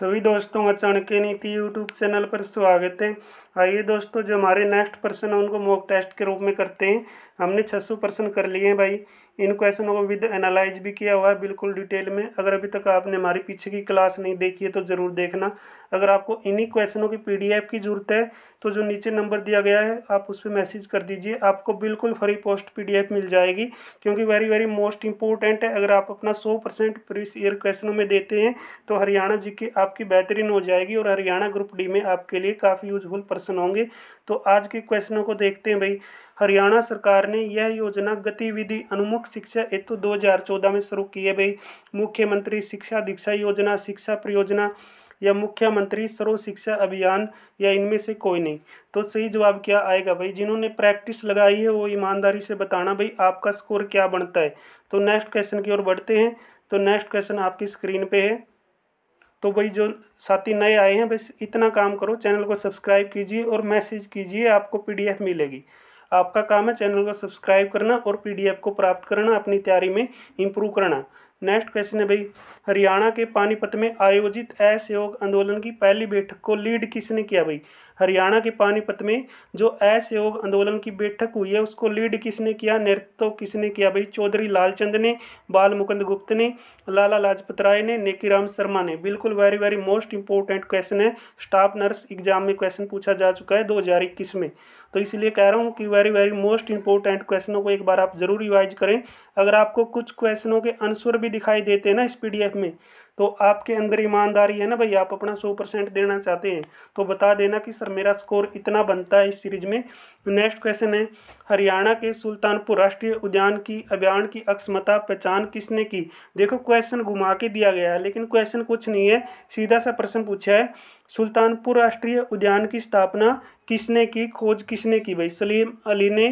सभी दोस्तों का चाणक्य नीति यूट्यूब चैनल पर स्वागत है आइए दोस्तों जो हमारे नेक्स्ट पर्सन है उनको मॉक टेस्ट के रूप में करते हैं हमने छः सौ पर्सन कर लिए हैं भाई इन क्वेश्चनों को विद एनालाइज भी किया हुआ है बिल्कुल डिटेल में अगर अभी तक आपने हमारी पीछे की क्लास नहीं देखी है तो ज़रूर देखना अगर आपको इन्हीं क्वेश्चनों की पीडीएफ की ज़रूरत है तो जो नीचे नंबर दिया गया है आप उस पर मैसेज कर दीजिए आपको बिल्कुल फ्री पोस्ट पीडीएफ मिल जाएगी क्योंकि वेरी वेरी मोस्ट इंपॉर्टेंट है अगर आप अपना सौ परसेंट ईयर क्वेश्चनों में देते हैं तो हरियाणा जी की आपकी बेहतरीन हो जाएगी और हरियाणा ग्रुप डी में आपके लिए काफ़ी यूजफुल पर्सन होंगे तो आज के क्वेश्चनों को देखते हैं भाई हरियाणा सरकार ने यह योजना गतिविधि अनुमुख शिक्षा हेतु दो हजार चौदह में शुरू किए गई मुख्यमंत्री शिक्षा दीक्षा योजना शिक्षा परियोजना या मुख्यमंत्री सर्व शिक्षा अभियान या इनमें से कोई नहीं तो सही जवाब क्या आएगा भाई जिन्होंने प्रैक्टिस लगाई है वो ईमानदारी से बताना भाई आपका स्कोर क्या बनता है तो नेक्स्ट क्वेश्चन की ओर बढ़ते हैं तो नेक्स्ट क्वेश्चन आपकी स्क्रीन पे है तो भाई जो साथी नए आए हैं बस इतना काम करो चैनल को सब्सक्राइब कीजिए और मैसेज कीजिए आपको पीडीएफ मिलेगी आपका काम है चैनल को सब्सक्राइब करना और पीडीएफ को प्राप्त करना अपनी तैयारी में इम्प्रूव करना नेक्स्ट क्वेश्चन है भाई हरियाणा के पानीपत में आयोजित असहयोग आंदोलन की पहली बैठक को लीड किसने किया भाई हरियाणा के पानीपत में जो असहयोग आंदोलन की बैठक हुई है उसको लीड किसने किया नेतृत्व किसने किया भाई चौधरी लालचंद ने बाल मुकुंद गुप्त ने लाला लाजपत राय ने नेकी राम शर्मा ने बिल्कुल very very most important question है स्टाफ नर्स एग्जाम में क्वेश्चन पूछा जा चुका है दो में तो इसलिए कह रहा हूँ कि वेरी वेरी मोस्ट इंपॉर्टेंट क्वेश्चनों को एक बार आप जरूर रिवाइज करें अगर आपको कुछ क्वेश्चनों के आंसर भी दिखाई देते हैं ना इस पी में तो आपके अंदर ईमानदारी है ना भाई आप अपना सौ परसेंट देना चाहते हैं तो बता देना कि सर मेरा स्कोर इतना बनता है इस सीरीज में नेक्स्ट क्वेश्चन है हरियाणा के सुल्तानपुर राष्ट्रीय उद्यान की अभियान की अक्षमता पहचान किसने की देखो क्वेश्चन घुमा के दिया गया है लेकिन क्वेश्चन कुछ नहीं है सीधा सा प्रश्न पूछा है सुल्तानपुर राष्ट्रीय उद्यान की स्थापना किसने की खोज किसने की भाई सलीम अली ने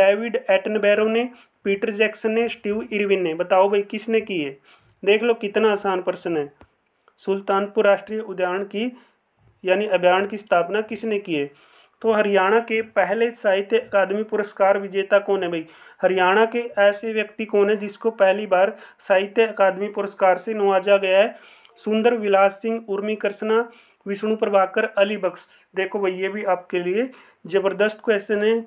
डेविड एटनबैरो ने पीटर जैक्सन ने स्टीव इरविन ने बताओ भाई किसने की है देख लो कितना आसान प्रश्न है सुल्तानपुर राष्ट्रीय उद्यान की यानी अभियान की स्थापना किसने की है तो हरियाणा के पहले साहित्य अकादमी पुरस्कार विजेता कौन है भाई हरियाणा के ऐसे व्यक्ति कौन है जिसको पहली बार साहित्य अकादमी पुरस्कार से नवाजा गया है सुंदर विलास सिंह उर्मी कृष्णा विष्णु प्रभाकर अली बख्श देखो भाई ये भी आपके लिए ज़बरदस्त क्वेश्चन है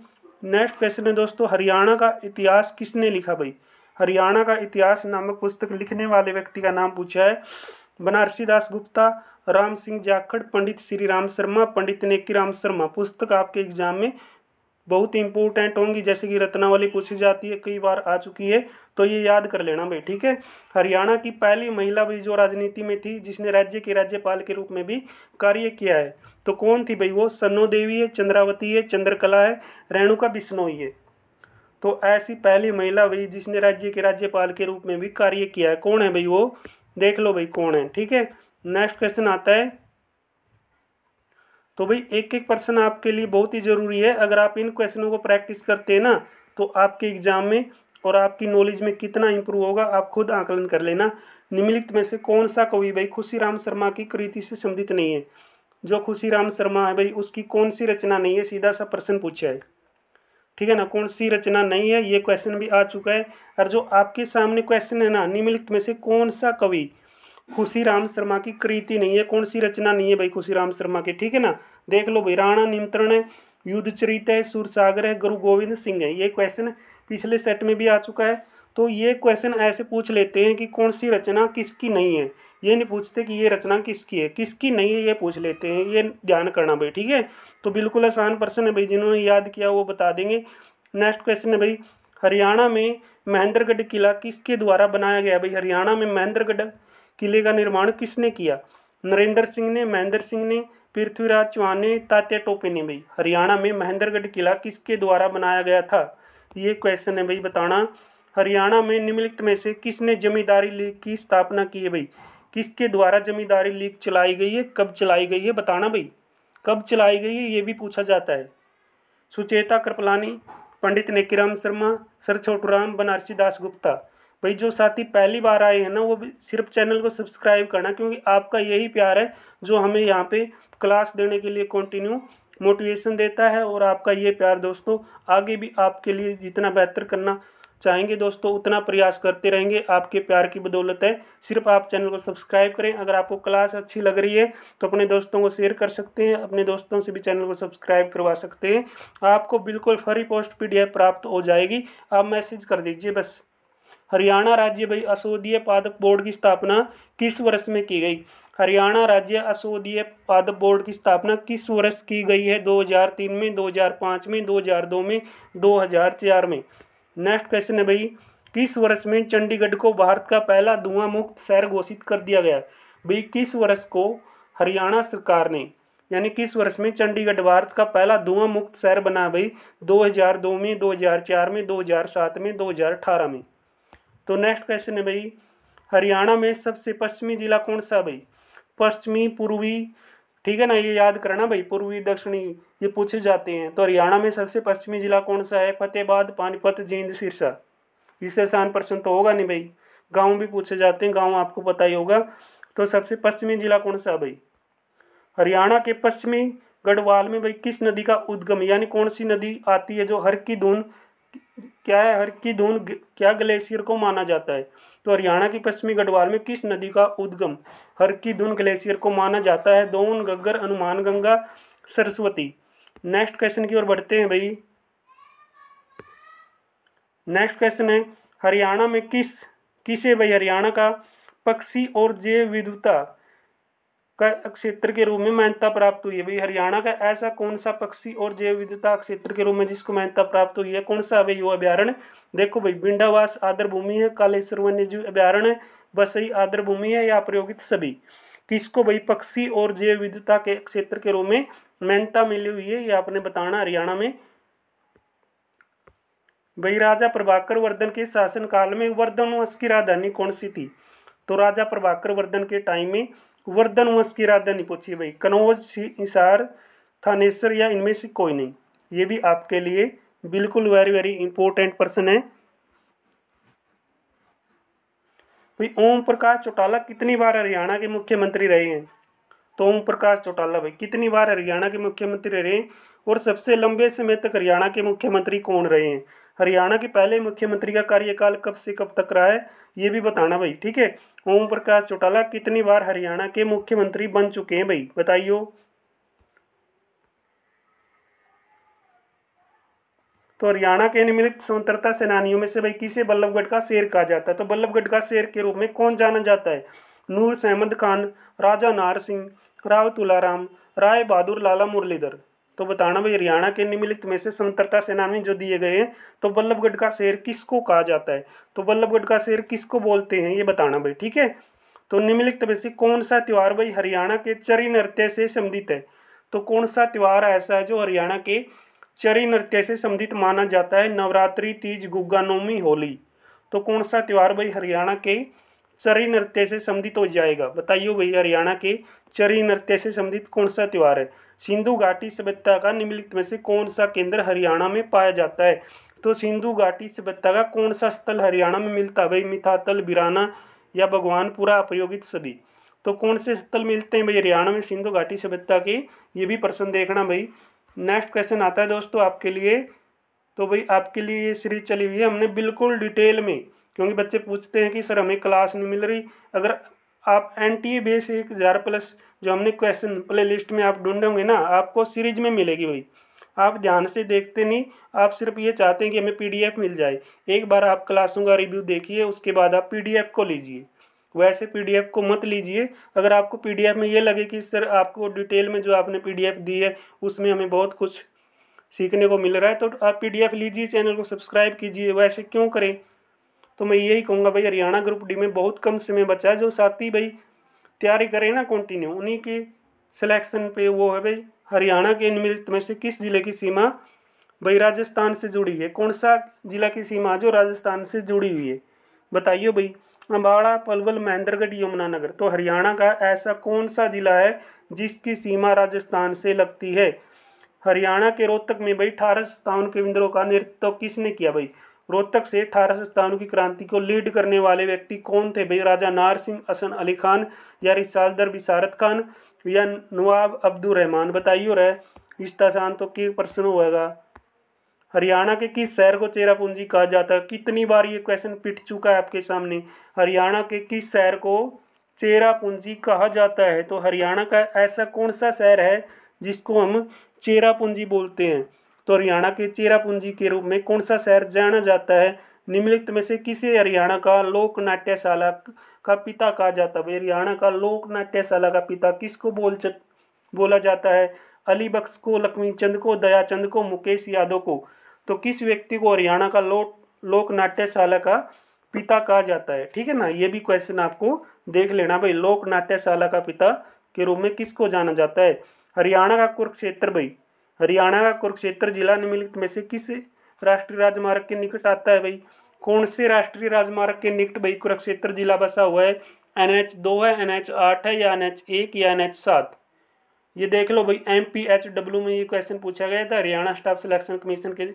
नेक्स्ट क्वेश्चन है दोस्तों हरियाणा का इतिहास किसने लिखा भाई हरियाणा का इतिहास नामक पुस्तक लिखने वाले व्यक्ति का नाम पूछा है बनारसी दास गुप्ता राम सिंह जाखड़ पंडित श्री राम शर्मा पंडित नेकी राम शर्मा पुस्तक आपके एग्जाम में बहुत इंपॉर्टेंट होंगी जैसे कि रत्नावली पूछी जाती है कई बार आ चुकी है तो ये याद कर लेना भाई ठीक है हरियाणा की पहली महिला भी जो राजनीति में थी जिसने राज्य के राज्यपाल के रूप में भी कार्य किया है तो कौन थी भाई वो सन्नो देवी है चंद्रावती है चंद्रकला है रेणुका बिश्नोई है तो ऐसी पहली महिला भाई जिसने राज्य के राज्यपाल के रूप में भी कार्य किया है कौन है भाई वो देख लो भाई कौन है ठीक है नेक्स्ट क्वेश्चन आता है तो भाई एक एक प्रश्न आपके लिए बहुत ही ज़रूरी है अगर आप इन क्वेश्चनों को प्रैक्टिस करते हैं ना तो आपके एग्जाम में और आपकी नॉलेज में कितना इंप्रूव होगा आप खुद आकलन कर लेना निम्नलिखित में से कौन सा कवि भाई खुशी राम शर्मा की कृति से संबंधित नहीं है जो खुशी राम शर्मा है भाई उसकी कौन सी रचना नहीं है सीधा सा प्रश्न पूछा है ठीक है ना कौन सी रचना नहीं है ये क्वेश्चन भी आ चुका है और जो आपके सामने क्वेश्चन है ना निम्नलिखित में से कौन सा कवि खुशी राम शर्मा की कृति नहीं है कौन सी रचना नहीं है भाई खुशी राम शर्मा की ठीक है ना देख लो भाई राणा निमंत्रण है युद्ध चरित है सूरसागर है गुरु गोविंद सिंह है ये क्वेश्चन पिछले सेट में भी आ चुका है तो ये क्वेश्चन ऐसे पूछ लेते हैं कि कौन सी रचना किसकी नहीं है ये नहीं पूछते कि ये रचना किसकी है किसकी नहीं है ये पूछ लेते हैं ये ध्यान करना भाई ठीक है तो बिल्कुल आसान पर्सन है भाई जिन्होंने याद किया वो बता देंगे नेक्स्ट क्वेश्चन है भाई हरियाणा में महेंद्रगढ़ किला किसके द्वारा बनाया गया भाई हरियाणा में महेंद्रगढ़ किले का निर्माण किसने किया नरेंद्र सिंह ने महेंद्र सिंह ने पृथ्वीराज चौहान ने तात्या टोपे ने भाई हरियाणा में महेंद्रगढ़ किला किसके द्वारा बनाया गया था ये क्वेश्चन है भाई बताना हरियाणा में निम्नलिखित में से किसने जमींदारी लीग की स्थापना की है भाई किसके द्वारा जमींदारी लीग चलाई गई है कब चलाई गई है बताना भाई कब चलाई गई है ये भी पूछा जाता है सुचेता कृपलानी पंडित नेकीराम शर्मा सर छोटूराम बनारसी दास गुप्ता भाई जो साथी पहली बार आए हैं ना वो सिर्फ चैनल को सब्सक्राइब करना क्योंकि आपका यही प्यार है जो हमें यहाँ पे क्लास देने के लिए कंटिन्यू मोटिवेशन देता है और आपका ये प्यार दोस्तों आगे भी आपके लिए जितना बेहतर करना चाहेंगे दोस्तों उतना प्रयास करते रहेंगे आपके प्यार की बदौलत है सिर्फ आप चैनल को सब्सक्राइब करें अगर आपको क्लास अच्छी लग रही है तो अपने दोस्तों को शेयर कर सकते हैं अपने दोस्तों से भी चैनल को सब्सक्राइब करवा सकते हैं आपको बिल्कुल फ्री पोस्ट पी प्राप्त हो जाएगी आप मैसेज कर दीजिए बस हरियाणा राज्य भाई असोदीय पादप बोर्ड की स्थापना किस वर्ष में की गई हरियाणा राज्य असोदीय पादप बोर्ड की स्थापना किस वर्ष की गई है 2003 में 2005 में 2002 में 2004 में नेक्स्ट क्वेश्चन है भाई किस वर्ष में चंडीगढ़ को भारत का पहला धुआं मुक्त शहर घोषित कर दिया गया भाई किस वर्ष को हरियाणा सरकार ने यानी किस वर्ष में चंडीगढ़ भारत का पहला धुआं मुक्त शहर बना भाई 2002 में 2004 में 2007 में 2018 में तो नेक्स्ट क्वेश्चन है भाई हरियाणा में सबसे पश्चिमी जिला कौन सा भाई पश्चिमी पूर्वी ठीक है ना ये याद करना भाई पूर्वी दक्षिणी ये पूछे जाते हैं तो हरियाणा में सबसे पश्चिमी जिला कौन सा है फतेहबाद पानीपत जींद सिरसा इससे आसान प्रश्न तो होगा नहीं भाई गांव भी पूछे जाते हैं गांव आपको पता ही होगा तो सबसे पश्चिमी जिला कौन सा है भाई हरियाणा के पश्चिमी गढ़वाल में भाई किस नदी का उद्गम यानी कौन सी नदी आती है जो हर की धुन क्या है हर की दून क्या ग्लेशियर को माना जाता है तो हरियाणा की पश्चिमी गढ़वाल में किस नदी का उद्गम हर की धून ग्लेशियर को माना जाता है दोन गग्गर अनुमान गंगा सरस्वती नेक्स्ट क्वेश्चन की ओर बढ़ते हैं भाई नेक्स्ट क्वेश्चन है हरियाणा में किस किसे भाई हरियाणा का पक्षी और जैव विविधता क्षेत्र के रूप में मान्यता प्राप्त हुई है भाई हरियाणा का ऐसा कौन सा पक्षी और जैव विविधता क्षेत्र के रूप में जिसको मान्यता प्राप्त हुई है कौन सा अभी वो अभ्यारण देखो भाई बिंडावास आदर भूमि है कालेश्वर वन्य जीव अभ्यारण्य बसई आदर भूमि है या प्रयोगित सभी किसको भाई पक्षी और जैव विविधता के क्षेत्र के रूप में मान्यता मिली हुई है ये आपने बताना हरियाणा में भाई राजा प्रभाकर वर्धन के शासनकाल में वर्धन वंश की राजधानी कौन सी थी तो राजा प्रभाकर वर्धन के टाइम में वर्धन वंश की राजधानी पूछिए भाई सी हिसार थानेश्वर या इनमें से कोई नहीं ये भी आपके लिए बिल्कुल वेरी वेरी इंपॉर्टेंट पर्सन है भाई ओम प्रकाश चौटाला कितनी बार हरियाणा के मुख्यमंत्री रहे हैं तो ओम प्रकाश चौटाला भाई कितनी बार हरियाणा के मुख्यमंत्री रहे और सबसे लंबे समय तक हरियाणा के मुख्यमंत्री कौन रहे हैं हरियाणा के पहले मुख्यमंत्री का कार्यकाल कब से कब तक रहा है ये भी बताना भाई ठीक है ओम प्रकाश चौटाला कितनी बार हरियाणा के मुख्यमंत्री बन चुके हैं भाई बताइयो तो हरियाणा के निम्नलिखित स्वतंत्रता सेनानियों में से भाई किसे बल्लभगढ़ का शेर कहा जाता है तो बल्लभगढ़ का शेर के रूप में कौन जाना जाता है नूर सहमद खान राजा नार सिंह राव तुलाराम राय बहादुर लाला मुरलीधर तो बताना भाई हरियाणा के निम्नलिखित में से स्वतंत्रता सेनानी जो दिए गए हैं तो बल्लभगढ़ का शेर किसको कहा जाता है तो बल्लभगढ़ का शेर किसको बोलते हैं ये बताना भाई ठीक है तो निम्नलिखित में से कौन सा त्यौहार भाई हरियाणा के चरी नृत्य से संबंधित है तो कौन सा त्यौहार ऐसा है जो हरियाणा के चरी नृत्य से संबंधित माना जाता है नवरात्रि तीज गुग्गा नवमी होली तो कौन सा त्यौहार भाई हरियाणा के चरी नृत्य से संबंधित हो जाएगा बताइए भाई हरियाणा के चरी नृत्य से संबंधित कौन सा त्यौहार है सिंधु घाटी सभ्यता का निम्नलिखित में से कौन सा केंद्र हरियाणा में पाया जाता है तो सिंधु घाटी सभ्यता का कौन सा स्थल हरियाणा में मिलता है भाई मिथातल बिराना या भगवानपुरा अपयोगित सदी तो कौन से स्थल मिलते हैं भाई हरियाणा में सिंधु घाटी सभ्यता के ये भी प्रश्न देखना भाई नेक्स्ट क्वेश्चन आता है दोस्तों आपके लिए तो भाई आपके लिए ये सीरीज चली हुई है हमने बिल्कुल डिटेल में क्योंकि बच्चे पूछते हैं कि सर हमें क्लास नहीं मिल रही अगर आप एन टी बेस एक हज़ार प्लस जो हमने क्वेश्चन प्ले लिस्ट में आप होंगे ना आपको सीरीज में मिलेगी भाई आप ध्यान से देखते नहीं आप सिर्फ ये चाहते हैं कि हमें पीडीएफ मिल जाए एक बार आप क्लासों का रिव्यू देखिए उसके बाद आप पीडीएफ को लीजिए वैसे पीडीएफ को मत लीजिए अगर आपको पीडीएफ में ये लगे कि सर आपको डिटेल में जो आपने पीडीएफ दी है उसमें हमें बहुत कुछ सीखने को मिल रहा है तो आप एफ लीजिए चैनल को सब्सक्राइब कीजिए वैसे क्यों करें तो मैं यही कहूँगा भाई हरियाणा ग्रुप डी में बहुत कम समय बचा है जो साथी भाई तैयारी करें ना कंटिन्यू उन्हीं के सिलेक्शन पे वो है भाई हरियाणा के निमित्त में से किस जिले की सीमा भाई राजस्थान से जुड़ी है कौन सा जिला की सीमा जो राजस्थान से जुड़ी हुई है बताइए भाई अम्बाड़ा पलवल महेंद्रगढ़ यमुनानगर तो हरियाणा का ऐसा कौन सा जिला है जिसकी सीमा राजस्थान से लगती है हरियाणा के रोहतक में भाई अठारह सत्तावन केविंद्रों का नेतृत्व किसने किया भाई रोहतक से अठारह सौ सत्तानवे की क्रांति को लीड करने वाले व्यक्ति कौन थे भाई राजा नार सिंह असन अली खान या रिसालदर बिसारत खान या नवाब अब्दुल रहमान बताइए और इस तसान तो के प्रश्न होगा हरियाणा के किस शहर को चेरा पूंजी कहा जाता है कितनी बार ये क्वेश्चन पिट चुका है आपके सामने हरियाणा के किस शहर को चेरा पूंजी कहा जाता है तो हरियाणा का ऐसा कौन सा शहर है जिसको हम चेरा पूंजी बोलते हैं तो हरियाणा के चेरापूंजी के रूप में कौन सा शहर जाना जाता है निम्नलिखित में से किसे हरियाणा का लोक नाट्यशाला का पिता कहा जाता है हरियाणा का लोक नाट्यशाला का पिता किसको बोल च, बोला जाता है अली बख्श को लक्ष्मी चंद को दयाचंद को मुकेश यादव को तो किस व्यक्ति को हरियाणा का लोक लोक नाट्यशाला का पिता कहा जाता है ठीक है ना ये भी क्वेश्चन आपको देख लेना भाई लोक नाट्यशाला का पिता के रूप में किसको जाना जाता है हरियाणा का कुरुक्षेत्र भाई हरियाणा का कुरुक्षेत्र जिला निम्नलिखित में से किस राष्ट्रीय राजमार्ग के निकट आता है भाई कौन से राष्ट्रीय राजमार्ग के निकट भाई कुरुक्षेत्र जिला बसा हुआ है एन एच दो है एन एच आठ है या एन एच एक या एन एच सात ये देख लो भाई एम पी एच डब्ल्यू में ये क्वेश्चन पूछा गया था हरियाणा स्टाफ सिलेक्शन कमीशन के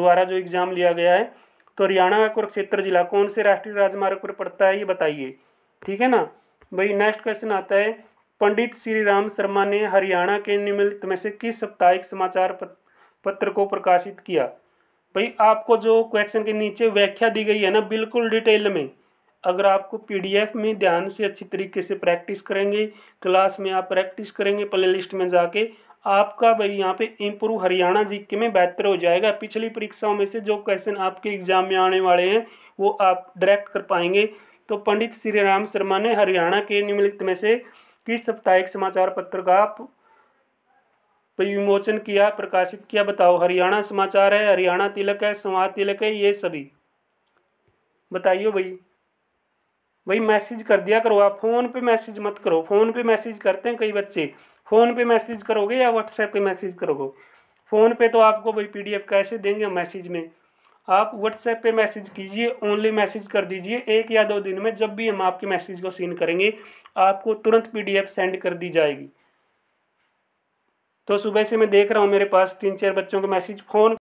द्वारा जो एग्ज़ाम लिया गया है तो हरियाणा का कुरुक्षेत्र जिला कौन से राष्ट्रीय राजमार्ग पर पड़ता है ये बताइए ठीक है ना भाई नेक्स्ट क्वेश्चन आता है पंडित श्री राम शर्मा ने हरियाणा के निम्नलिखित में से किस साप्ताहिक समाचार पत्र को प्रकाशित किया भाई आपको जो क्वेश्चन के नीचे व्याख्या दी गई है ना बिल्कुल डिटेल में अगर आपको पीडीएफ में ध्यान से अच्छी तरीके से प्रैक्टिस करेंगे क्लास में आप प्रैक्टिस करेंगे प्ले लिस्ट में जाके आपका भाई यहाँ पे इम्प्रूव हरियाणा जी के में बेहतर हो जाएगा पिछली परीक्षाओं में से जो क्वेश्चन आपके एग्जाम में आने वाले हैं वो आप डायरेक्ट कर पाएंगे तो पंडित श्री राम शर्मा ने हरियाणा के निम्नलिखित में से किस साप्ताहिक समाचार पत्र का विमोचन किया प्रकाशित किया बताओ हरियाणा समाचार है हरियाणा तिलक है समाज तिलक है ये सभी बताइए भाई भाई मैसेज कर दिया करो आप फ़ोन पे मैसेज मत करो फ़ोन पे मैसेज करते हैं कई बच्चे फ़ोन पे मैसेज करोगे या व्हाट्सएप पे मैसेज करोगे फ़ोन पे तो आपको भाई पीडीएफ कैसे देंगे मैसेज में आप व्हाट्सएप पे मैसेज कीजिए ओनली मैसेज कर दीजिए एक या दो दिन में जब भी हम आपके मैसेज को सीन करेंगे आपको तुरंत पीडीएफ सेंड कर दी जाएगी तो सुबह से मैं देख रहा हूँ मेरे पास तीन चार बच्चों के मैसेज फ़ोन